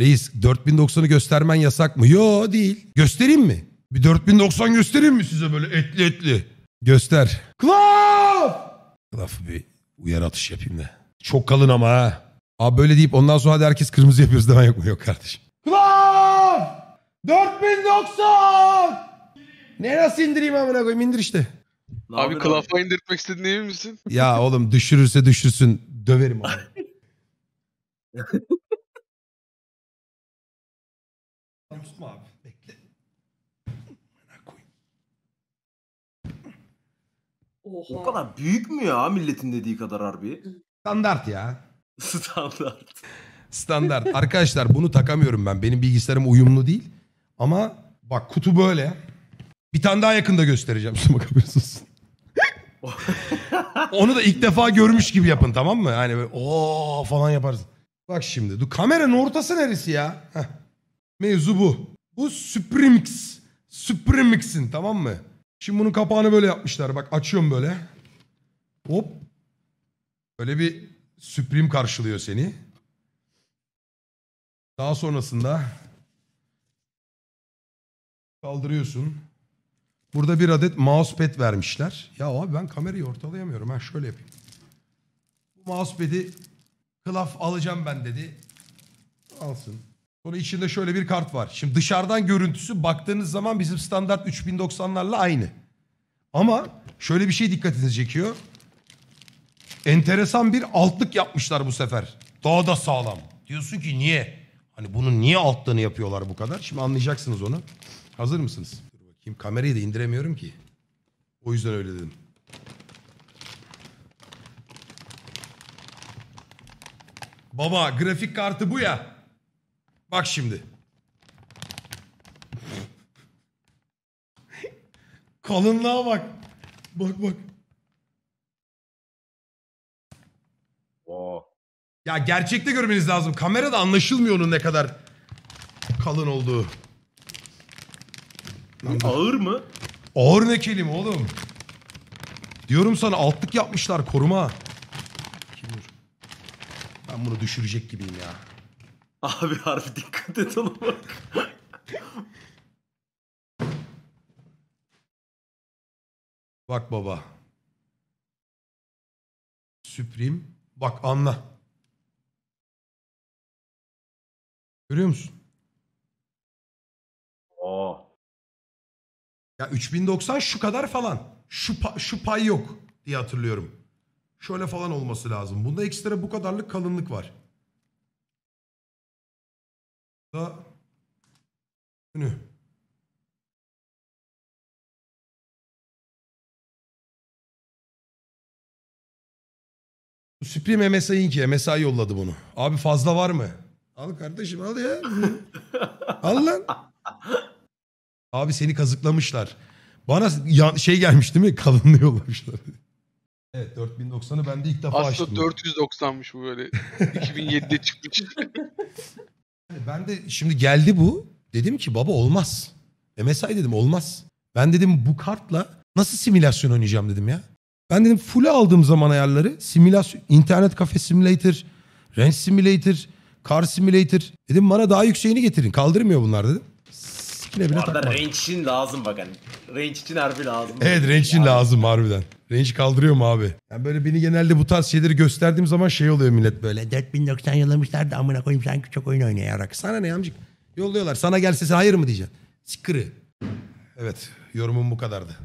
Reis 4090'ı göstermen yasak mı? Yo değil. Göstereyim mi? Bir 4090 göstereyim mi size böyle etli etli? Göster. Klaf! Klaf bir uyarı atış yapayım da. Çok kalın ama ha. Abi böyle deyip ondan sonra hadi herkes kırmızı yapıyoruz demen yok mu? Yok kardeşim. Klaf! 4090! Ne nasıl indireyim amına koyayım İndir işte. Abi klafa indirtmek istediğini emin misin? Ya oğlum düşürürse düşürsün döverim abi. Susma abi. Bekle. Oha. O kadar büyük mü ya milletin dediği kadar harbi? Standart ya. Standart. Standart. Arkadaşlar bunu takamıyorum ben. Benim bilgisayarım uyumlu değil. Ama bak kutu böyle. Bir tane daha yakında göstereceğim. Şimdi bakabilirsiniz. Onu da ilk defa görmüş gibi yapın tamam mı? Hani böyle ooo falan yaparsın. Bak şimdi. Du kameranın ortası neresi ya? Heh. Mevzu bu. Bu Supremix. Supremix'in tamam mı? Şimdi bunun kapağını böyle yapmışlar. Bak açıyorum böyle. Hop. Böyle bir Supreme karşılıyor seni. Daha sonrasında kaldırıyorsun. Burada bir adet mousepad vermişler. Ya abi ben kamerayı ortalayamıyorum. Ha şöyle yapayım. Bu mousepad'i kılaf alacağım ben dedi. Alsın. Sonra içinde şöyle bir kart var. Şimdi dışarıdan görüntüsü baktığınız zaman bizim standart 3090'larla aynı. Ama şöyle bir şey dikkatinizi çekiyor. Enteresan bir altlık yapmışlar bu sefer. Daha da sağlam. Diyorsun ki niye? Hani bunun niye altlığını yapıyorlar bu kadar? Şimdi anlayacaksınız onu. Hazır mısınız? Dur bakayım kamerayı da indiremiyorum ki. O yüzden öyle dedim. Baba grafik kartı bu ya. Bak şimdi. Kalınlığa bak. Bak bak. Oo. Ya gerçekte görmeniz lazım. Kamerada anlaşılmıyor onun ne kadar kalın olduğu. Lan Ağır mı? Ağır ne kelim oğlum? Diyorum sana altlık yapmışlar koruma. Ben bunu düşürecek gibiyim ya. Abi harbi dikkat et ona bak. Bak baba. Supreme. Bak anla. Görüyor musun? Oo. Ya 3090 şu kadar falan. Şu, pa şu pay yok diye hatırlıyorum. Şöyle falan olması lazım. Bunda ekstra bu kadarlık kalınlık var da günü. Supreme MSI'inki. MSI yolladı bunu. Abi fazla var mı? Al kardeşim al ya. al lan. Abi seni kazıklamışlar. Bana şey gelmiş değil mi? Kalınlığı yollamışlar. Evet 4090'ı ben de ilk defa açtım. Aslında 490'mış bu böyle. 2007'de çıkmış. Hani ben de şimdi geldi bu. Dedim ki baba olmaz. MSI dedim olmaz. Ben dedim bu kartla nasıl simülasyon oynayacağım dedim ya. Ben dedim full aldığım zaman ayarları simülasyon, internet kafe simulator, range simulator, car simulator. Dedim bana daha yükseğini getirin. Kaldırmıyor bunlar dedim. Sikine bile Bu arada takmadım. range için lazım bak hani. Range için harbi lazım. Evet range için lazım harbiden. Range kaldırıyor mu abi? Yani böyle beni genelde bu tarz şeyleri gösterdiğim zaman şey oluyor millet böyle. 4090 yollamışlar da amına koyayım sanki çok oyun oynayarak. Sana ne amcık? Yolluyorlar. Sana gelse sen hayır mı diyeceksin? Sikri. Evet yorumum bu kadardı.